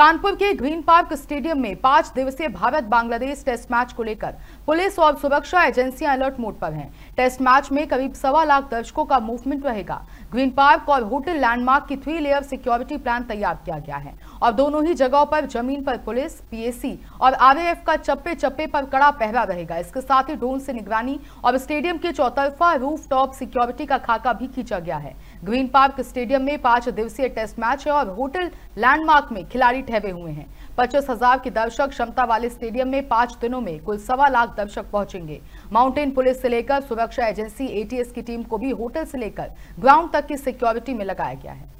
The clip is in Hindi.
कानपुर के ग्रीन पार्क स्टेडियम में पांच दिवसीय भारत बांग्लादेश टेस्ट मैच को लेकर पुलिस और सुरक्षा एजेंसियां अलर्ट मोड पर हैं। टेस्ट मैच में करीब सवा लाख दर्शकों का मूवमेंट रहेगा ग्रीन पार्क और होटल लैंडमार्क की थ्री लेयर सिक्योरिटी प्लान तैयार किया गया है और दोनों ही जगहों पर जमीन पर पुलिस पीएसी और आरएएफ का चप्पे चप्पे पर कड़ा पहरा रहेगा इसके साथ ही ड्रोन से निगरानी और स्टेडियम के चौतरफा रूफ टॉप सिक्योरिटी का खाका भी खींचा गया है ग्रीन पार्क स्टेडियम में पांच दिवसीय टेस्ट मैच है और होटल लैंडमार्क में खिलाड़ी ठहरे हुए हैं पच्चीस हजार की दर्शक क्षमता वाले स्टेडियम में पांच दिनों में कुल सवा लाख दर्शक पहुंचेंगे माउंटेन पुलिस से लेकर सुरक्षा एजेंसी एटीएस की टीम को भी होटल से लेकर ग्राउंड तक की सिक्योरिटी में लगाया गया है